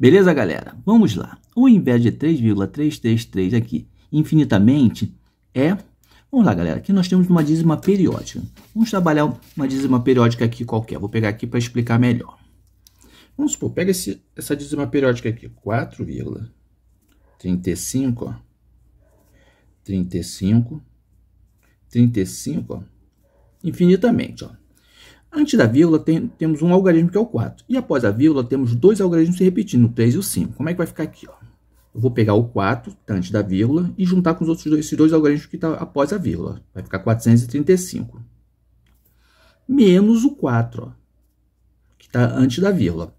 Beleza, galera? Vamos lá. O invés de 3,333 aqui infinitamente é... Vamos lá, galera. Aqui nós temos uma dízima periódica. Vamos trabalhar uma dízima periódica aqui qualquer. Vou pegar aqui para explicar melhor. Vamos supor, pega esse, essa dízima periódica aqui, 4,35, ó. 35, 35, ó. Infinitamente, ó. Antes da vírgula, tem, temos um algarismo que é o 4. E após a vírgula, temos dois algarismos se repetindo, o 3 e o 5. Como é que vai ficar aqui? Ó? Eu vou pegar o 4, tá antes da vírgula, e juntar com os outros dois, esses dois algarismos que estão tá após a vírgula. Vai ficar 435. Menos o 4, ó, que está antes da vírgula.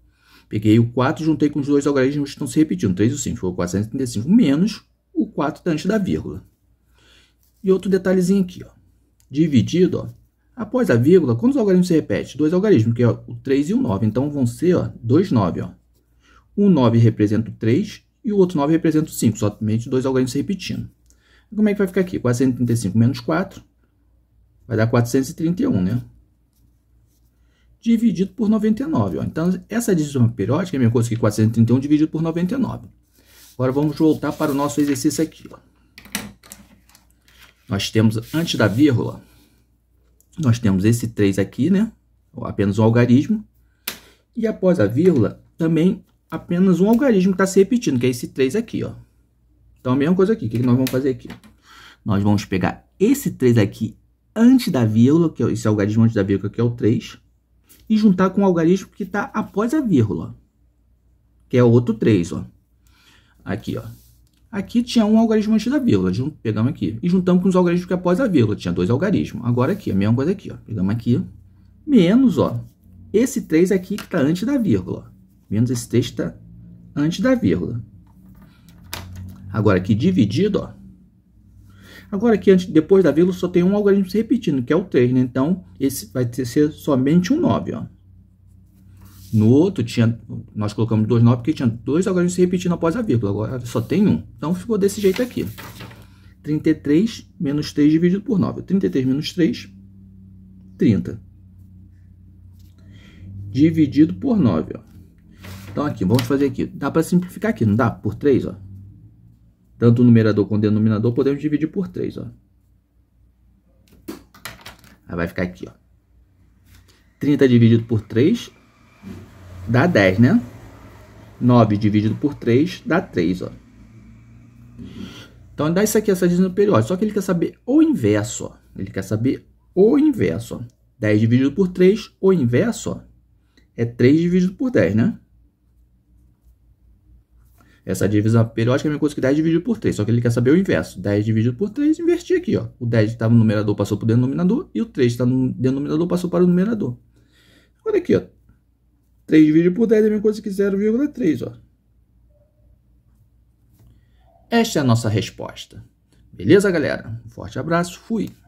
Peguei o 4 juntei com os dois algarismos que estão se repetindo, 3 e o 5. Ficou 435 menos o 4 tá antes da vírgula. E outro detalhezinho aqui, ó. Dividido, ó Após a vírgula, quantos algarismos se repete? Dois algarismos, que é o 3 e o 9. Então, vão ser ó, dois 9. Ó. Um 9 representa o 3 e o outro 9 representa o 5. Somente dois algarismos se repetindo. Como é que vai ficar aqui? 435 menos 4 vai dar 431, né? Dividido por 99. Ó. Então, essa divisão periódica é a mesma coisa que 431 dividido por 99. Agora, vamos voltar para o nosso exercício aqui. Ó. Nós temos, antes da vírgula, nós temos esse 3 aqui, né? Apenas um algarismo. E após a vírgula, também apenas um algarismo está se repetindo, que é esse 3 aqui, ó. Então, a mesma coisa aqui. O que, nós vamos fazer aqui? Nós vamos pegar esse 3 aqui antes da vírgula, que é esse algarismo antes da vírgula, que é o 3, e juntar com o algarismo que está após a vírgula, que é outro 3, ó. Aqui, ó. Aqui tinha um algarismo antes da vírgula, pegamos aqui. E juntamos com os algarismos que é após a vírgula, tinha dois algarismos. Agora aqui, a mesma coisa aqui, ó. Pegamos aqui, menos, ó, esse 3 aqui que está antes da vírgula. Menos esse 3 que está antes da vírgula. Agora aqui dividido, ó. Agora aqui, antes, depois da vírgula, só tem um algarismo se repetindo, que é o 3, né? Então, esse vai ser somente um 9, ó. No outro, tinha, nós colocamos dois nó porque tinha dois algarismos se repetindo após a vírgula. Agora só tem um. Então ficou desse jeito aqui. 33 menos 3 dividido por 9. 33 menos 3, 30. Dividido por 9. Ó. Então aqui, vamos fazer aqui. Dá para simplificar aqui, não dá? Por 3, ó. Tanto o numerador quanto o denominador podemos dividir por 3, ó. Aí vai ficar aqui, ó. 30 dividido por 3 dá 10, né? 9 dividido por 3 dá 3, ó. Então, dá isso aqui, essa dízima periódica. Só que ele quer saber o inverso, ó. Ele quer saber o inverso, ó. 10 dividido por 3, o inverso, ó, é 3 dividido por 10, né? Essa divisão periódica é a mesma coisa que 10 dividido por 3, só que ele quer saber o inverso. 10 dividido por 3, inverti aqui, ó. O 10 que está no numerador, passou para o denominador, e o 3 que está no denominador, passou para o numerador. Olha aqui, ó. 3 dividido por 10 é a mesma coisa que 0,3. Esta é a nossa resposta. Beleza, galera? Um forte abraço, fui!